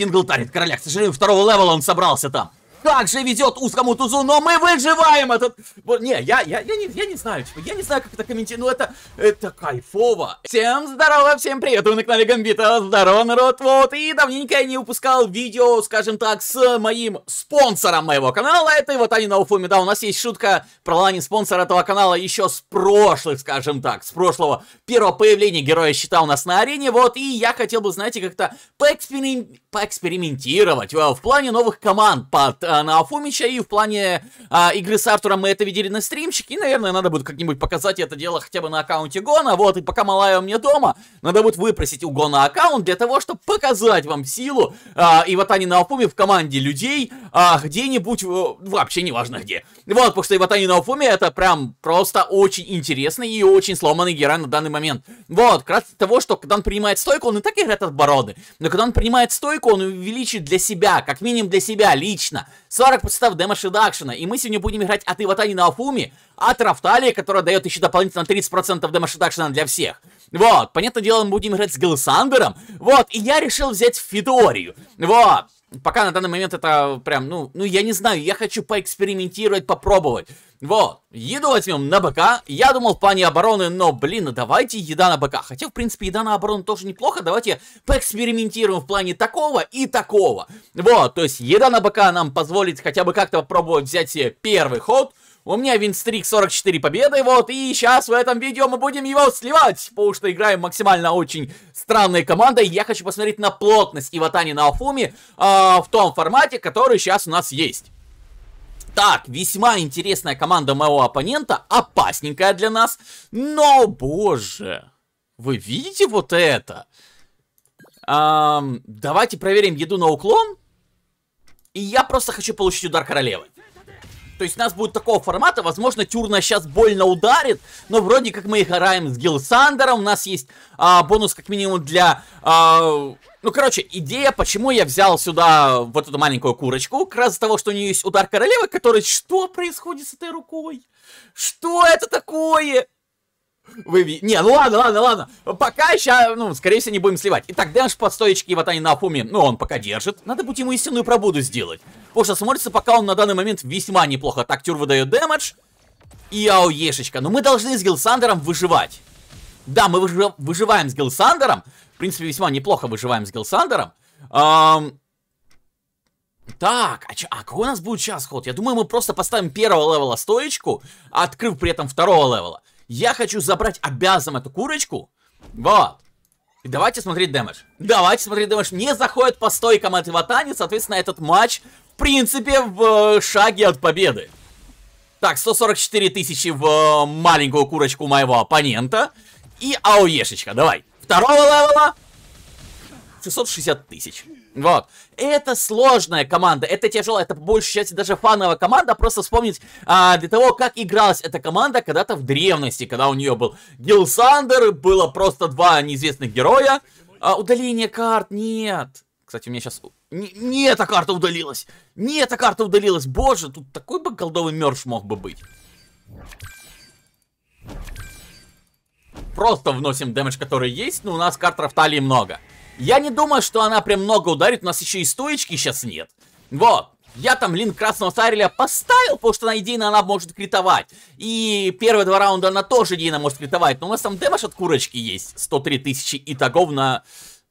Нинглтарит короля. К сожалению, второго левела он собрался там. Как же ведет узкому тузу, но мы выживаем этот... Не, я, я, я, не, я не знаю, типа, я не знаю, как это комментировать, но ну, это, это кайфово. Всем здорово, всем привет, вы на канале Гамбита, здорово, народ, вот, и давненько я не упускал видео, скажем так, с моим спонсором моего канала, это вот Анина Уфуми, да, у нас есть шутка про Лани, спонсора этого канала, еще с прошлых, скажем так, с прошлого первого появления героя щита у нас на арене, вот, и я хотел бы, знаете, как-то поэксперим... поэкспериментировать э, в плане новых команд под э, э, а, Нафомича, и в плане э, игры с Артуром мы это видели на стримчике, и, наверное, надо будет как-нибудь показать это дело хотя бы на аккаунте Гона, вот, и пока Малая меня дома, надо будет выпросить у Гона аккаунт для того, чтобы показать вам силу э, а, Иватани Наофуми в команде людей э, где-нибудь, вообще не важно где. Вот, потому что Иватани Наофуми это прям просто очень интересный и очень сломанный герой на данный момент. Вот, кратко того, что когда он принимает стойку, он и так играет от бороды, но когда он принимает стойку, он увеличит для себя, как минимум для себя лично, 40% дэмэдж редакшена. И мы сегодня будем играть от Иватани на Афуми, от Рафталии, которая дает еще дополнительно 30% дэмэдж редакшена для всех. Вот, понятное дело, мы будем играть с Галсандером. Вот, и я решил взять Федорию. Вот пока на данный момент это прям, ну, ну я не знаю, я хочу поэкспериментировать, попробовать. Вот, еду возьмем на БК, я думал в плане обороны, но, блин, ну давайте еда на БК. Хотя, в принципе, еда на оборону тоже неплохо, давайте поэкспериментируем в плане такого и такого. Вот, то есть еда на БК нам позволит хотя бы как-то попробовать взять себе первый ход, у меня винстрик 44 победы, вот, и сейчас в этом видео мы будем его сливать, потому что играем максимально очень странной командой. Я хочу посмотреть на плотность Иватани на Афуме э, а, в том формате, который сейчас у нас есть. Так, весьма интересная команда моего оппонента, опасненькая для нас, но, боже, вы видите вот это? Эм, давайте проверим еду на уклон, и я просто хочу получить удар королевы. То есть у нас будет такого формата, возможно, Тюрна сейчас больно ударит, но вроде как мы играем с Гилсандером, у нас есть а, бонус как минимум для... А, ну, короче, идея, почему я взял сюда вот эту маленькую курочку, как раз из-за того, что у нее есть удар королевы, который... Что происходит с этой рукой? Что это такое? Вы... Не, ну ладно, ладно, ладно. Пока сейчас, ну, скорее всего, не будем сливать. Итак, дэмэдж под стоечки они на Афуме, ну, он пока держит. Надо будет ему истинную пробуду сделать. Потому что смотрится, пока он на данный момент весьма неплохо. Так, Тюр выдает дэмэдж. И ауешечка. Но ну, мы должны с Гилсандером выживать. Да, мы выжив... выживаем с Гилсандером. В принципе, весьма неплохо выживаем с Гилсандером. Эм... Так, а, чё, а какой у нас будет сейчас ход? Я думаю, мы просто поставим первого левела стоечку, открыв при этом второго левела. Я хочу забрать обязом эту курочку. Вот. И давайте смотреть дэмэдж. Давайте смотреть дэмэдж. Не заходит по стойкам от Иватани, соответственно, этот матч, в принципе, в э, шаге от победы. Так, 144 тысячи в э, маленькую курочку моего оппонента. И ауешечка. давай. Второго левела 660 тысяч. Вот. Это сложная команда, это тяжело. это по большей части даже фановая команда. Просто вспомнить а, для того, как игралась эта команда когда-то в древности, когда у нее был Гил Гилсандер, было просто два неизвестных героя. А, удаление карт нет. Кстати, у меня сейчас... Не, не эта карта удалилась! Не эта карта удалилась! Боже, тут такой бы колдовый мерч мог бы быть. Просто вносим дэмэдж, который есть, но у нас карт рафталии много. Я не думаю, что она прям много ударит. У нас еще и стоечки сейчас нет. Вот. Я там линк красного Сареля поставил, потому что на идейно она может критовать. И первые два раунда она тоже идейно может критовать. Но у нас там демаш от курочки есть. 103 тысячи и таков на...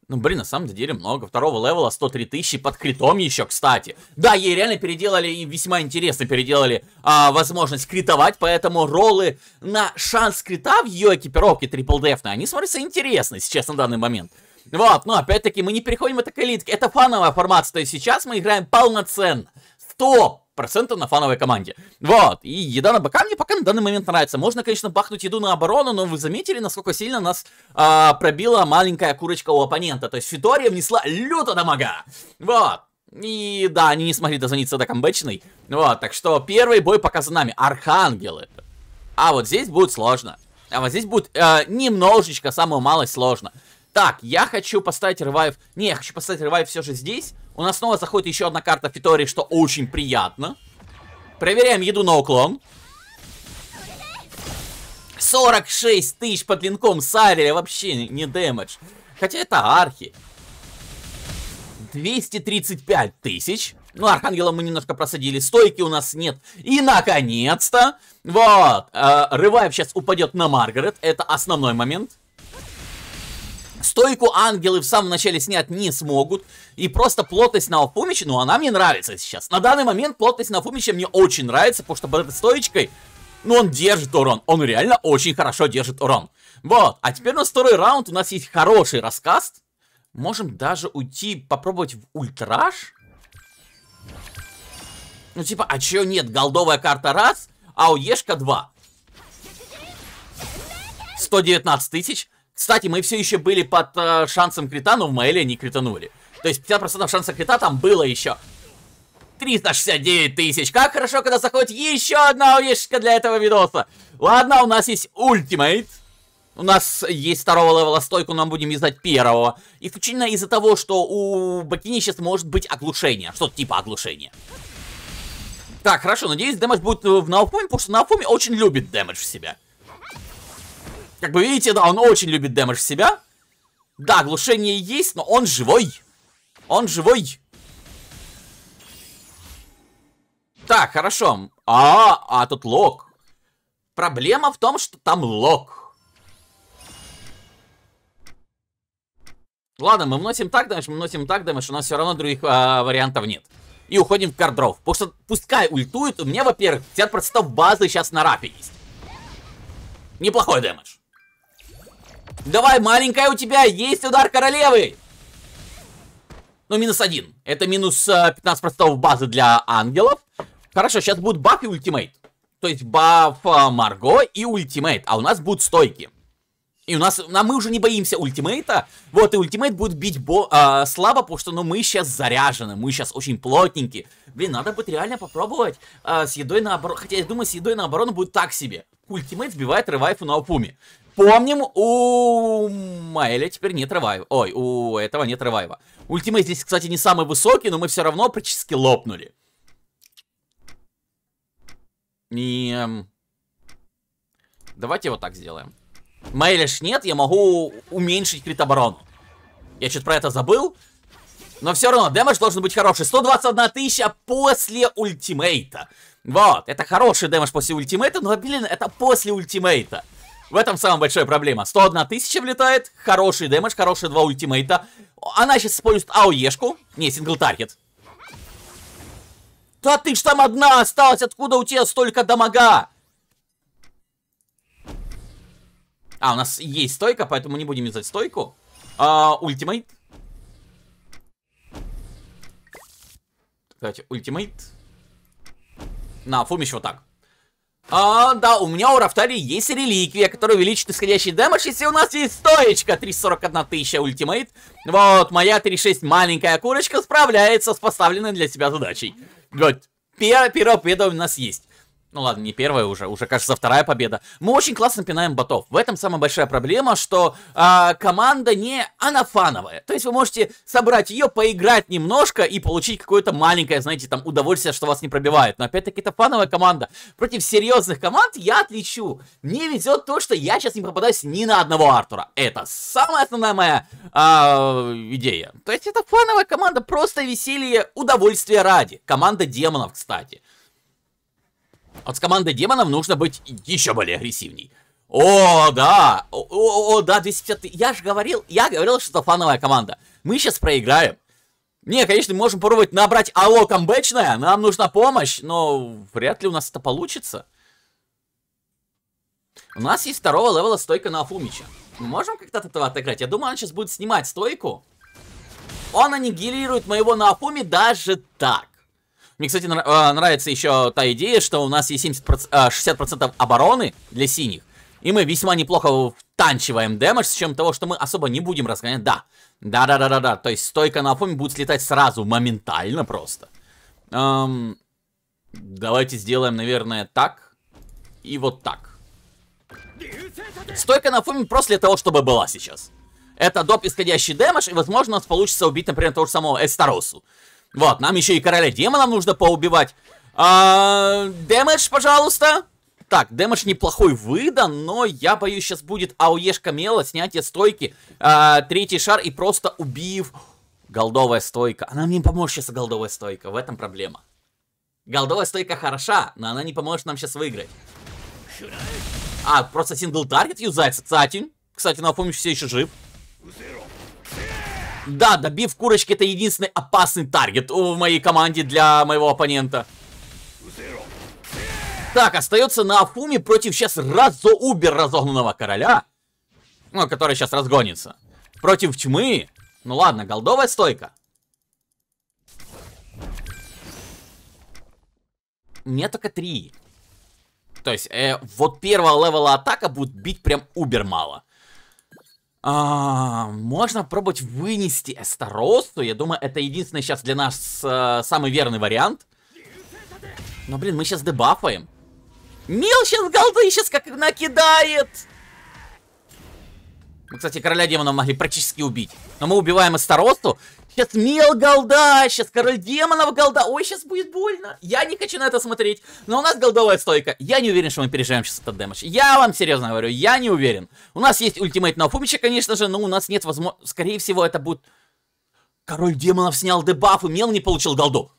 Ну, блин, на самом деле много. Второго левела 103 тысячи под критом еще, кстати. Да, ей реально переделали и весьма интересно переделали а, возможность критовать, поэтому роллы на шанс крита в ее экипировке трипл дефной, они смотрятся интересно сейчас на данный момент. Вот, но ну, опять-таки мы не переходим это к элитке. Это фановая формация, то есть сейчас мы играем полноценно. 100 процентов на фановой команде. Вот, и еда на бока мне пока на данный момент нравится. Можно, конечно, бахнуть еду на оборону, но вы заметили, насколько сильно нас а, пробила маленькая курочка у оппонента. То есть Фитория внесла люто дамага. Вот. И да, они не смогли дозвониться до камбэчной. Вот, так что первый бой пока за нами. Архангелы. А вот здесь будет сложно. А вот здесь будет э, немножечко, самую малость сложно. Так, я хочу поставить ревайв... Не, я хочу поставить ревайв все же здесь. У нас снова заходит еще одна карта Фитори, что очень приятно. Проверяем еду на уклон. 46 тысяч под линком Сария вообще не дэмэдж. Хотя это архи. 235 тысяч. Ну, Архангела мы немножко просадили, стойки у нас нет. И, наконец-то, вот, э, ревайв сейчас упадет на Маргарет, это основной момент. Стойку ангелы в самом начале снять не смогут. И просто плотность на Алфумиче, ну она мне нравится сейчас. На данный момент плотность на Алфумиче мне очень нравится, потому что под этой стоечкой, ну он держит урон. Он реально очень хорошо держит урон. Вот, а теперь у нас второй раунд, у нас есть хороший раскаст. Можем даже уйти, попробовать в ультраж. Ну типа, а чё нет, голдовая карта раз, а у Ешка два. 119 тысяч. Кстати, мы все еще были под э, шансом крита, но в Маэле не кританули. То есть 50% шанса крита там было еще. 369 тысяч. Как хорошо, когда заходит еще одна уешечка для этого видоса. Ладно, у нас есть ультимейт. У нас есть второго левела стойку, но мы будем издать первого. Исключительно из-за того, что у Бакини сейчас может быть оглушение. Что-то типа оглушения. Так, хорошо, надеюсь, дэмэдж будет э, в Науфуме, потому что Науфуме очень любит дэмэдж в себя. Как вы видите, да, он очень любит дэмэдж в себя. Да, глушение есть, но он живой. Он живой. Так, хорошо. А, а тут лог. Проблема в том, что там лог. Ладно, мы вносим так дэмэдж, мы вносим так дэмэдж, у нас все равно других э, вариантов нет. И уходим в кардров. Потому что пускай ультует, у меня, во-первых, 50% базы сейчас на рапе есть. Неплохой дэмэдж. Давай, маленькая у тебя есть удар королевы. Ну, минус один. Это минус 15% э, базы для ангелов. Хорошо, сейчас будут баф и ультимейт. То есть баф э, Марго и ультимейт. А у нас будут стойки. И у нас, нам мы уже не боимся ультимейта. Вот, и ультимейт будет бить бо, э, слабо, потому что ну, мы сейчас заряжены, мы сейчас очень плотненькие. Блин, надо будет реально попробовать э, с едой на оборону. Хотя я думаю, с едой на оборону будет так себе. Ультимейт сбивает ревайфу на опуме помним, у Майли теперь нет ревайва. Ой, у этого нет ревайва. Ультимейт здесь, кстати, не самый высокий, но мы все равно практически лопнули. И... Эм, давайте вот так сделаем. Мейлиш нет, я могу уменьшить крит оборону. Я что-то про это забыл. Но все равно, дэмэдж должен быть хороший. 121 тысяча после ультимейта. Вот, это хороший дэмэдж после ультимейта, но, блин, это после ультимейта. В этом самая большая проблема. 101 тысяча влетает, хороший дэмэдж, хорошие два ультимейта. Она сейчас использует АОЕшку. Не, сингл-таргет. Да ты ж там одна осталась, откуда у тебя столько дамага? А, у нас есть стойка, поэтому не будем юзать стойку. А, ультимейт. Давайте, ультимейт. На, фумич вот так. А, да, у меня у Рафтали есть реликвия, которая увеличит исходящий дэмэдж, если у нас есть стоечка 341 тысяча ультимейт. Вот, моя 36 маленькая курочка справляется с поставленной для себя задачей. Вот, первая первая победа у нас есть ну ладно, не первая уже, уже, кажется, вторая победа. Мы очень классно пинаем ботов. В этом самая большая проблема, что э, команда не анафановая. То есть вы можете собрать ее, поиграть немножко и получить какое-то маленькое, знаете, там, удовольствие, что вас не пробивает. Но опять-таки это фановая команда. Против серьезных команд я отличу. Не везет то, что я сейчас не попадаюсь ни на одного Артура. Это самая основная моя э, идея. То есть это фановая команда, просто веселье, удовольствие ради. Команда демонов, кстати. С командой демонов нужно быть еще более агрессивней. О, да! О, о, о да, 250 Я же говорил, я говорил, что это фановая команда. Мы сейчас проиграем. Не, конечно, мы можем попробовать набрать АО камбэчное, нам нужна помощь, но вряд ли у нас это получится. У нас есть второго левела стойка на Афумича. Мы можем как-то от этого отыграть? Я думаю, он сейчас будет снимать стойку. Он аннигилирует моего на Афуми даже так. Мне, кстати, а, нравится еще та идея, что у нас есть 70%, 60% а, обороны для синих. И мы весьма неплохо втанчиваем дэмэдж, с чем того, что мы особо не будем разгонять. Да, да-да-да-да-да. То есть стойка на фоме будет слетать сразу, моментально просто. Эм, давайте сделаем, наверное, так. И вот так. Стойка на фоме просто для того, чтобы была сейчас. Это доп исходящий дэмэдж, и возможно у нас получится убить, например, того же самого Эстаросу. Вот, нам еще и короля демонов нужно поубивать. А, дэмэдж, пожалуйста. Так, дэмэдж неплохой выдан, но я боюсь, сейчас будет ауешка мела, снятие стойки, а, третий шар и просто убив... Голдовая стойка. Она мне не поможет сейчас, голдовая стойка. В этом проблема. Голдовая стойка хороша, но она не поможет нам сейчас выиграть. А, просто сингл таргет юзается. Кстати, кстати, напомню, все еще жив. Да, добив курочки это единственный опасный таргет в моей команде для моего оппонента. Так, остается на Афуме против сейчас разоубер разогнанного короля. Ну, который сейчас разгонится. Против тьмы. Ну ладно, голдовая стойка. Мне только три. То есть, э, вот первого левела атака будет бить прям убер мало. А, можно пробовать вынести Эстаросту. Я думаю, это единственный сейчас для нас а, самый верный вариант. Но, блин, мы сейчас дебафаем. Мил сейчас голды сейчас как накидает. Мы, ну, кстати, короля демонов могли практически убить. Но мы убиваем старосту. Сейчас мел голда, сейчас король демонов голда. Ой, сейчас будет больно. Я не хочу на это смотреть. Но у нас голдовая стойка. Я не уверен, что мы переживаем сейчас этот дэмэдж. Я вам серьезно говорю, я не уверен. У нас есть ультимейт на Фумича, конечно же, но у нас нет возможности. Скорее всего, это будет... Король демонов снял дебаф, и мел не получил голду.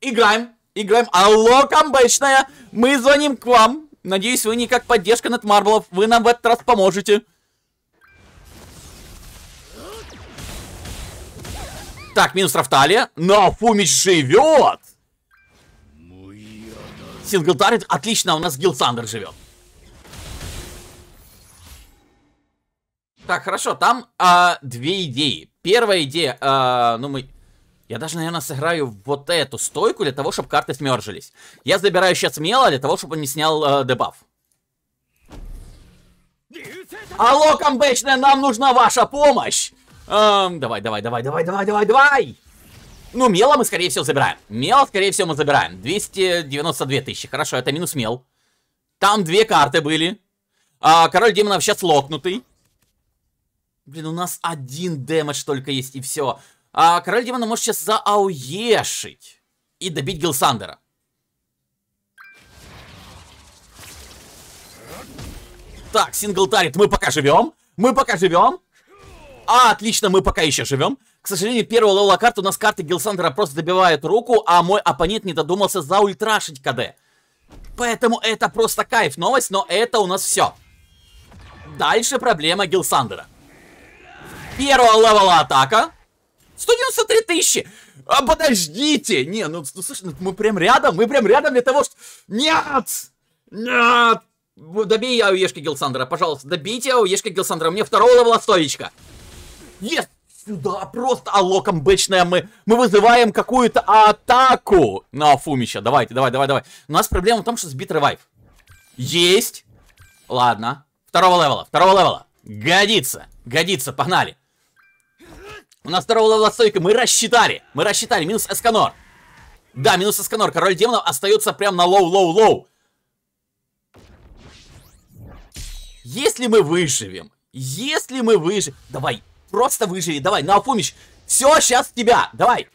Играем. Играем. Алло, камбэчная. Мы звоним к вам. Надеюсь, вы не как поддержка над Марблов. Вы нам в этот раз поможете. Так, минус Рафталия. Но Фумич живет! Синглтарит. Отлично, у нас Гилсандер живет. Так, хорошо, там а, две идеи. Первая идея, а, ну мы... Я даже, наверное, сыграю вот эту стойку для того, чтобы карты смержились. Я забираю сейчас Мела для того, чтобы он не снял а, дебаф. Алло, камбэчная, нам нужна ваша помощь! Эм, давай, давай, давай, давай, давай, давай, давай! Ну, мела мы, скорее всего, забираем. Мел, скорее всего, мы забираем. 292 тысячи. Хорошо, это минус мел. Там две карты были. А, король демонов сейчас локнутый. Блин, у нас один дэмэдж только есть, и все. А король демона может сейчас заауешить и добить Гилсандера. Так, сингл тарит, мы пока живем. Мы пока живем. А, отлично, мы пока еще живем. К сожалению, первого левела карт у нас карты Гилсандера просто добивает руку, а мой оппонент не додумался заультрашить КД. Поэтому это просто кайф новость, но это у нас все. Дальше проблема Гилсандера. Первого левела атака. 193 тысячи! А подождите! Не, ну, ну слушай, ну, мы прям рядом, мы прям рядом для того, что... Нет! Нет! Добей Ауешки Гилсандера, пожалуйста, добейте Ауешки Гилсандера. мне второго левела стоечка. Yes! Сюда просто алоком бэчная мы. Мы вызываем какую-то атаку на Фумича. Давайте, давай, давай, давай. У нас проблема в том, что сбит ревайв. Есть. Ладно. Второго левела, второго левела. Годится, годится, погнали. У нас второго левела стойка, мы рассчитали. Мы рассчитали, минус Эсканор. Да, минус Эсканор, король демонов остается прям на лоу-лоу-лоу. Если мы выживем, если мы выживем... Давай, Просто выживи. Давай, на помощь. Все, сейчас тебя. Давай.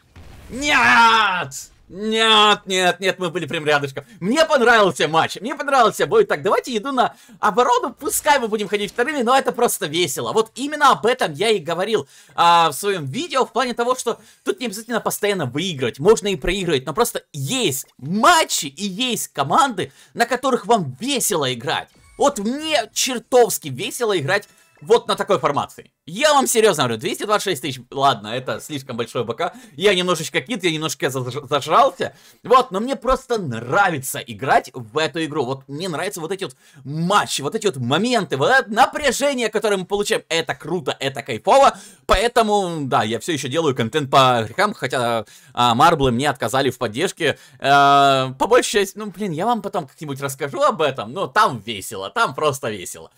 Нет! Нет, нет, нет, мы были прям рядышком. Мне понравился матч, мне понравился бой. Так, давайте иду на оборону, пускай мы будем ходить вторыми, но это просто весело. Вот именно об этом я и говорил а, в своем видео, в плане того, что тут не обязательно постоянно выигрывать, можно и проигрывать, но просто есть матчи и есть команды, на которых вам весело играть. Вот мне чертовски весело играть вот на такой формации. Я вам серьезно говорю, 226 тысяч, ладно, это слишком большой БК. Я немножечко кит, я немножечко зажрался. Вот, но мне просто нравится играть в эту игру. Вот мне нравятся вот эти вот матчи, вот эти вот моменты, вот это напряжение, которое мы получаем. Это круто, это кайфово. Поэтому, да, я все еще делаю контент по грехам, хотя а, Марблы мне отказали в поддержке. А, по большей части, ну, блин, я вам потом как-нибудь расскажу об этом, но там весело, там просто весело.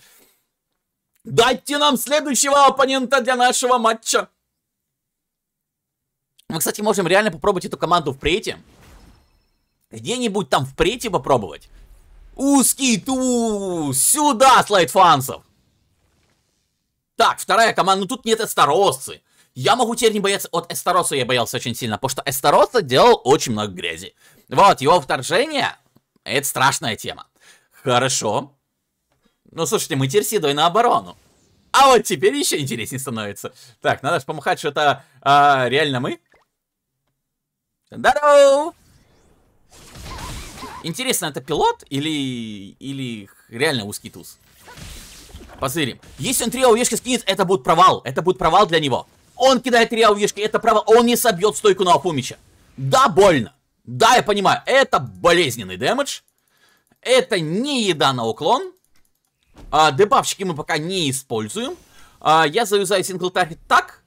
Дайте нам следующего оппонента для нашего матча. Мы, кстати, можем реально попробовать эту команду впредь. Где-нибудь там впредь попробовать. Узкий ту сюда, слайдфансов. Так, вторая команда. Ну тут нет эстаросцы. Я могу теперь не бояться. От эстароса я боялся очень сильно, потому что эстароса делал очень много грязи. Вот, его вторжение. Это страшная тема. Хорошо. Ну, слушайте, мы теперь с на оборону. А вот теперь еще интереснее становится. Так, надо же помахать, что это а, реально мы. Здорово! Интересно, это пилот или, или реально узкий туз? Позырим. Если он три ауешки скинет, это будет провал. Это будет провал для него. Он кидает три ауешки, это провал. Он не собьет стойку на Апумича. Да, больно. Да, я понимаю, это болезненный дэмэдж. Это не еда на уклон. А, дебафчики мы пока не используем. А, я заюзаю сингл таргет так.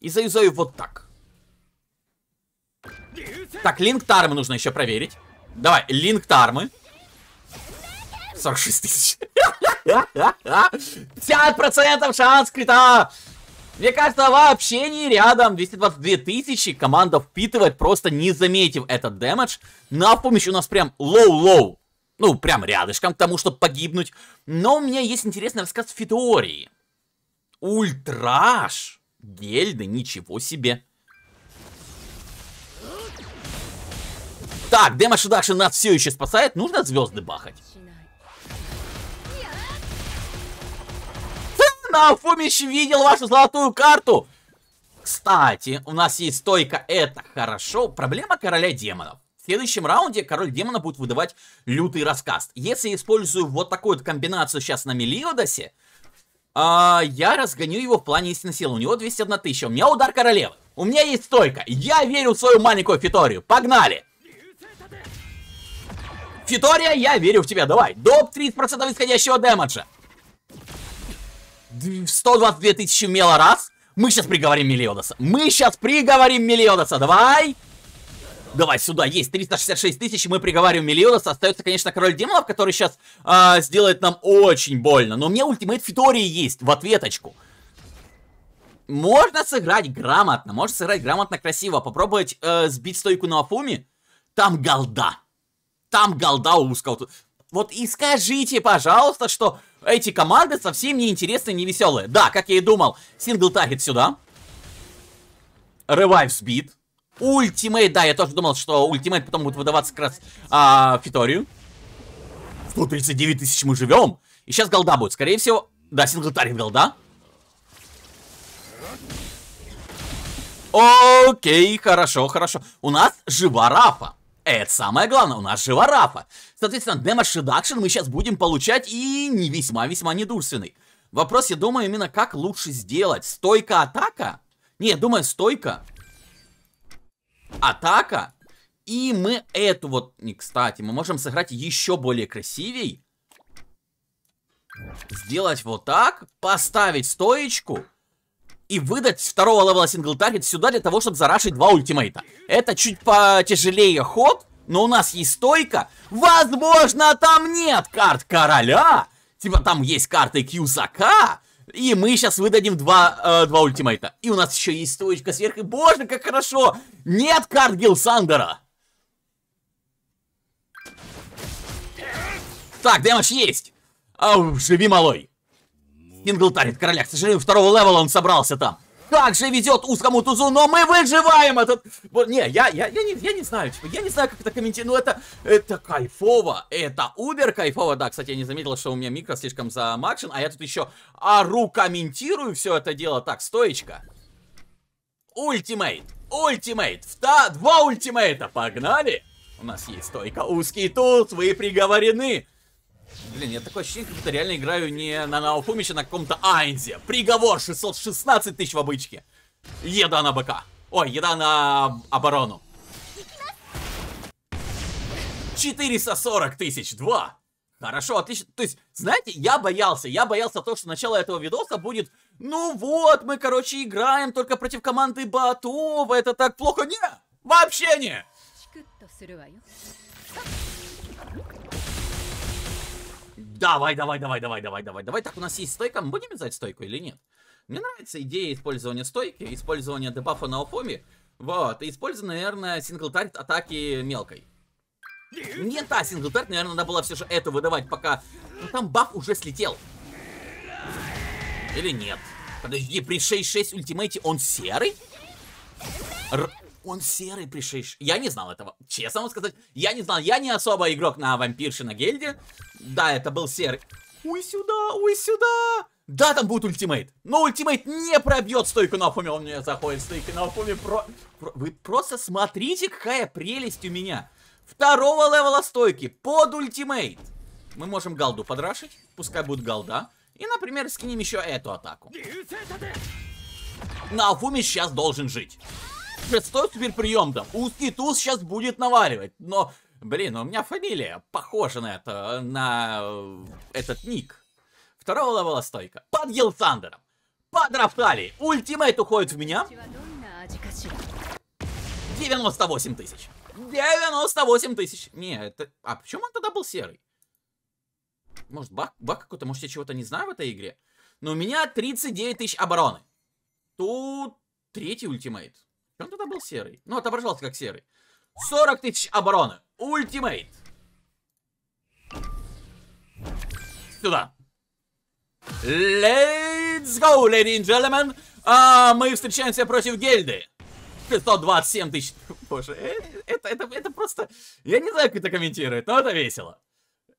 И заюзаю вот так. Так, линк тармы нужно еще проверить. Давай, линк тармы. 46 тысяч. 50% шанс крита! Мне кажется, вообще не рядом. 222 тысячи команда впитывает, просто не заметив этот дэмэдж. На помощь у нас прям лоу-лоу ну, прям рядышком к тому, чтобы погибнуть. Но у меня есть интересный рассказ в Фитеории. Ультраш, Гельды, ничего себе! Так, Демо Шедакшн нас все еще спасает, нужно звезды бахать. Нафумич видел вашу золотую карту! Кстати, у нас есть стойка, это хорошо. Проблема короля демонов. В следующем раунде король демона будет выдавать лютый рассказ. Если я использую вот такую вот комбинацию сейчас на Мелиодасе, а, я разгоню его в плане истинной силы. У него 201 тысяча. У меня удар королевы. У меня есть стойка. Я верю в свою маленькую Фиторию. Погнали! Фитория, я верю в тебя. Давай. Доп 30% исходящего дэмэджа. 122 тысячи мела раз. Мы сейчас приговорим Мелиодаса. Мы сейчас приговорим Мелиодаса. Давай! Давай! Давай сюда, есть 366 тысяч, мы приговариваем Мелиораса. Остается, конечно, король демонов, который сейчас а, сделает нам очень больно. Но у меня ультимейт Фитории есть в ответочку. Можно сыграть грамотно, можно сыграть грамотно, красиво. Попробовать э, сбить стойку на Афуме. Там голда. Там голда у скаута. Вот и скажите, пожалуйста, что эти команды совсем не интересные, не веселые. Да, как я и думал, сингл таргет сюда. Ревайв сбит. Ультимейт, да, я тоже думал, что ультимейт потом будет выдаваться как раз а, Фиторию. 139 тысяч мы живем. И сейчас голда будет, скорее всего. Да, синглтарин голда. Окей, хорошо, хорошо. У нас жива Рафа. Это самое главное, у нас жива Рафа. Соответственно, демаш редакшн мы сейчас будем получать и не весьма-весьма недурственный. Вопрос, я думаю, именно как лучше сделать. Стойка атака? Не, думаю, стойка атака. И мы эту вот, не кстати, мы можем сыграть еще более красивей. Сделать вот так, поставить стоечку и выдать второго левела сингл таргет сюда для того, чтобы зарашить два ультимейта. Это чуть потяжелее ход, но у нас есть стойка. Возможно, там нет карт короля. Типа там есть карты кьюзака и мы сейчас выдадим два, э, два ультимейта. И у нас еще есть стоечка сверху. И боже, как хорошо! Нет карт Гилсандера! Так, Демаш есть! Ау, живи, малой! Синглтарит, короля. К сожалению, второго левела он собрался там также ведет узкому тузу, но мы выживаем этот... Не, я, я, я, не, я не знаю, типа, я не знаю, как это комментировать, но ну, это, это кайфово, это убер кайфово, да, кстати, я не заметил, что у меня микро слишком замакшен, а я тут еще ару комментирую все это дело, так, стоечка. Ультимейт, ультимейт, Вта... два ультимейта, погнали! У нас есть стойка, узкий туз, вы приговорены. Блин, я такое ощущение, как будто реально играю не на Наофумиче, а на каком-то Айнзе. Приговор 616 тысяч в обычке. Еда на БК. Ой, еда на оборону. 440 тысяч, два. Хорошо, отлично. То есть, знаете, я боялся. Я боялся того, что начало этого видоса будет... Ну вот, мы, короче, играем только против команды Батова. Это так плохо. Не! Вообще не! Давай, давай, давай, давай, давай, давай, давай. Так, у нас есть стойка. Мы будем взять стойку или нет? Мне нравится идея использования стойки, использования дебафа на Офоме. Вот, и использую, наверное, синглтарт атаки мелкой. Не та синглтарт, наверное, надо было все же эту выдавать, пока... Ну, там баф уже слетел. Или нет? Подожди, при 6-6 ультимейте он серый? Р он серый пришиш. Я не знал этого. Честно вам сказать, я не знал. Я не особо игрок на вампирши на гильде. Да, это был серый. Уй сюда, уй сюда. Да, там будет ультимейт. Но ультимейт не пробьет стойку на фуме. Он мне заходит стойку на фуме. Про... Про... Вы просто смотрите, какая прелесть у меня. Второго левела стойки под ультимейт. Мы можем голду подрашить. Пускай будет голда. И, например, скинем еще эту атаку. На Нафуми сейчас должен жить. Представь теперь прием, да, узкий туз сейчас будет наваривать, но, блин, у меня фамилия похожа на это, на э, этот ник. Второго левела стойка. Под Елсандером. Подрафтали. Ультимейт уходит в меня. 98 тысяч. 98 тысяч. Не, это... А почему он тогда был серый? Может, баг, баг какой-то? Может, я чего-то не знаю в этой игре? Но у меня 39 тысяч обороны. Тут третий ультимейт. Он тогда был серый. Ну, отображался как серый. 40 тысяч обороны. Ультимейт. Сюда. Let's go, ladies and gentlemen. А, мы встречаемся против гильды. 527 тысяч. Боже, э, это, это, это просто... Я не знаю, как это комментирует, но это весело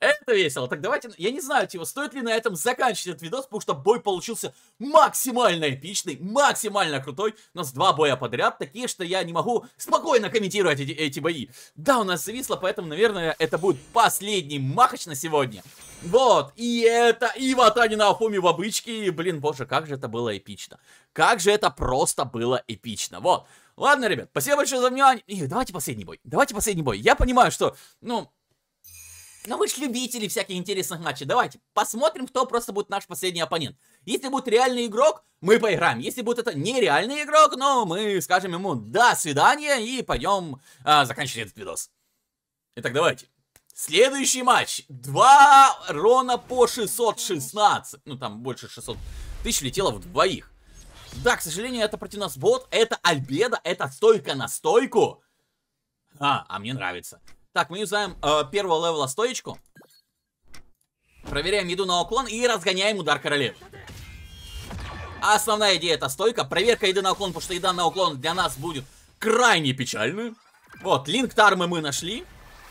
это весело. Так давайте, я не знаю, типа, стоит ли на этом заканчивать этот видос, потому что бой получился максимально эпичный, максимально крутой. У нас два боя подряд, такие, что я не могу спокойно комментировать эти, эти бои. Да, у нас зависло, поэтому, наверное, это будет последний махач на сегодня. Вот, и это, и ватани на Афуми в обычке, блин, боже, как же это было эпично. Как же это просто было эпично, вот. Ладно, ребят, спасибо большое за внимание. И давайте последний бой, давайте последний бой. Я понимаю, что, ну, но ну, мы же любители всяких интересных матчей. Давайте посмотрим, кто просто будет наш последний оппонент. Если будет реальный игрок, мы поиграем. Если будет это нереальный игрок, ну, мы скажем ему «до свидания» и пойдем а, заканчивать этот видос. Итак, давайте. Следующий матч. Два рона по 616. Ну, там больше 600 тысяч летело в двоих. Да, к сожалению, это против нас бот. Это Альбеда, это стойка на стойку. А, а мне нравится. Так, мы юзаем э, первого левела стоечку. Проверяем еду на уклон и разгоняем удар королев. Основная идея это стойка. Проверка еды на уклон, потому что еда на уклон для нас будет крайне печальной. Вот, линк тармы мы нашли.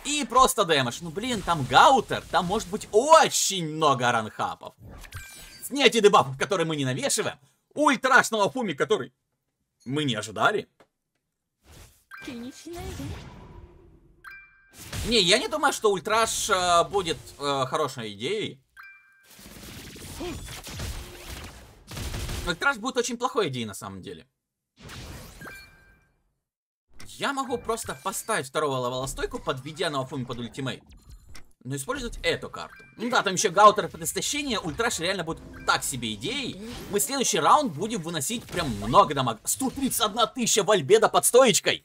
И просто дэмэдж. Ну, блин, там гаутер. Там может быть очень много ранхапов. Снять Снятие дебафов, которые мы не навешиваем. Ультрашного фуми, который мы не ожидали. Не, я не думаю, что ультраш э, будет э, хорошей идеей. Ультраж будет очень плохой идеей на самом деле. Я могу просто поставить второго левела подведя на Афуми под ультимейт. Но использовать эту карту. Ну да, там еще гаутер под истощение, ультраж реально будет так себе идеей. Мы следующий раунд будем выносить прям много дамага. 131 тысяча вальбеда под стоечкой!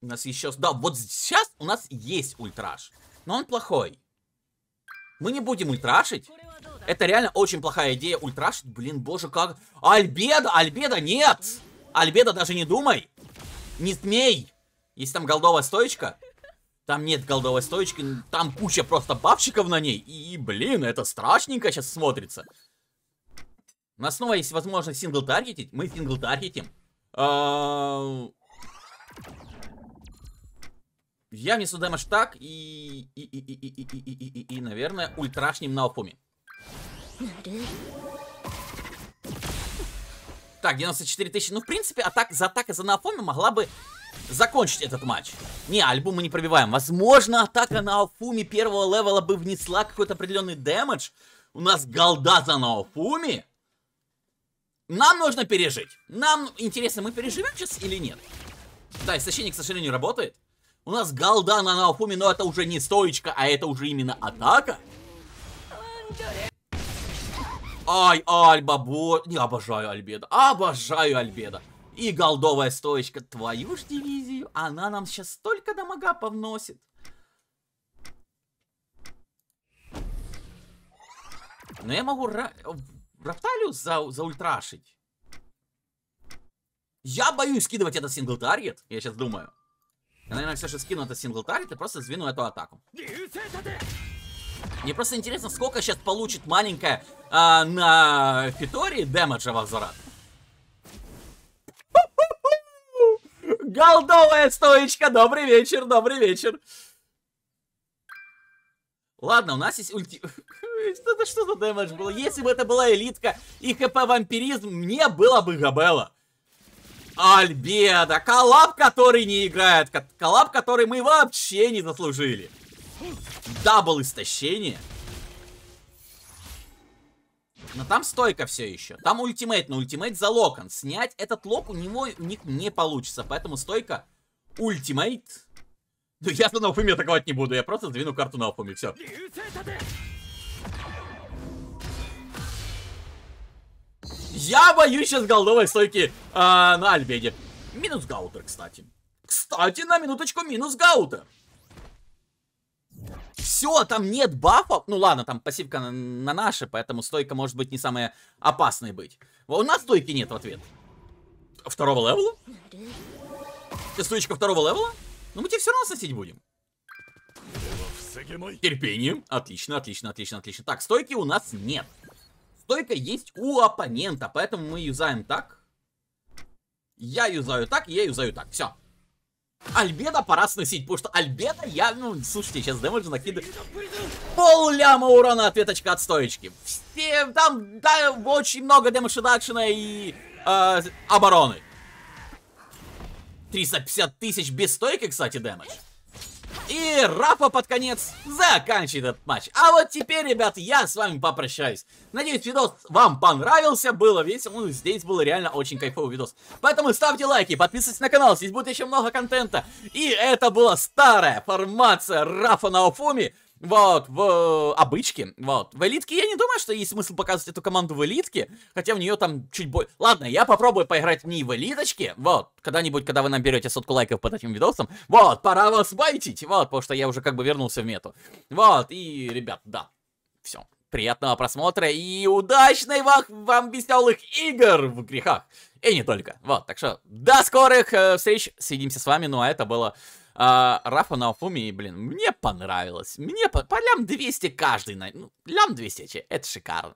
У нас еще... Да, вот сейчас у нас есть ультраш, Но он плохой. Мы не будем ультрашить. Это реально очень плохая идея ультрашить. Блин, боже, как... Альбеда! Альбеда, нет! Альбеда, даже не думай! Не смей! Есть там голдовая стоечка... Там нет голдовой стоечки, там куча просто бабчиков на ней. И, блин, это страшненько сейчас смотрится. У нас снова есть возможность сингл-таргетить. Мы сингл-таргетим. А, я внесу дэмэдж так и... И, и, и, и, и, и, и, и, и, наверное, ультрашним науфуми. Так, 94 тысячи. Ну, в принципе, атак, за атакой за науфуми могла бы закончить этот матч. Не, альбом мы не пробиваем. Возможно, атака на Ауфуми первого левела бы внесла какой-то определенный дэмэдж. У нас голда за на Нам нужно пережить. Нам интересно, мы переживем сейчас или нет? Да, истощение, к сожалению, работает. У нас голда на Наофуми, но это уже не стоечка, а это уже именно атака. Ай, Альба, бот, Не, обожаю Альбеда. Обожаю Альбеда. И голдовая стоечка. Твою ж дивизию. Она нам сейчас столько дамага повносит. Но я могу ра... Рапталию за... заультрашить. Я боюсь скидывать этот сингл-таргет, я сейчас думаю. Я, наверное, все же скину это сингл таргет и просто сдвину эту атаку. Мне просто интересно, сколько сейчас получит маленькая а, на Фитории демеджа в Азарат. Голдовая стоечка, добрый вечер, добрый вечер. Ладно, у нас есть ульти... Это что за демедж было? Если бы это была элитка и хп вампиризм, мне было бы габела. Альбеда. Коллаб, который не играет. Коллаб, который мы вообще не заслужили. Дабл истощение. Но там стойка все еще. Там ультимейт, но ультимейт за локон. Снять этот лок у него у них не получится. Поэтому стойка ультимейт. Ну я за науфами атаковать не буду. Я просто сдвину карту на науфами. Все. Я боюсь сейчас голдовой стойки э, а, на Альбеде. Минус Гаутер, кстати. Кстати, на минуточку минус Гаутер. Все, там нет бафов. Ну ладно, там пассивка на, на наши, поэтому стойка может быть не самая опасной быть. У нас стойки нет в ответ. Второго левела? Стойка второго левела? Ну мы тебе все равно сносить будем. Терпением. Отлично, отлично, отлично, отлично. Так, стойки у нас нет. Стойка есть у оппонента, поэтому мы юзаем так. Я юзаю так, я юзаю так. Все. Альбеда пора сносить, потому что Альбеда я, ну, слушайте, сейчас дэмэджа накидываю. Пол ляма урона ответочка от стоечки. Все, там, да, очень много дэмэдж и э, обороны. 350 тысяч без стойки, кстати, дэмэдж. И Рафа под конец заканчивает этот матч. А вот теперь, ребят, я с вами попрощаюсь. Надеюсь, видос вам понравился, было весело. Ну, здесь был реально очень кайфовый видос. Поэтому ставьте лайки, подписывайтесь на канал, здесь будет еще много контента. И это была старая формация Рафа на Уфуми вот, в обычке, вот. В элитке я не думаю, что есть смысл показывать эту команду в элитке, хотя в нее там чуть больше... Ладно, я попробую поиграть в ней в элиточке, вот, когда-нибудь, когда вы наберете сотку лайков под этим видосом, вот, пора вас байтить, вот, потому что я уже как бы вернулся в мету. Вот, и, ребят, да, все. Приятного просмотра и удачной вам, вам веселых игр в грехах. И не только. Вот, так что до скорых э, встреч. Съедимся с вами. Ну а это было а, Рафа Науфуми, блин, мне понравилось. Мне по, по лям 200 каждый, на, ну, лям 200, это шикарно.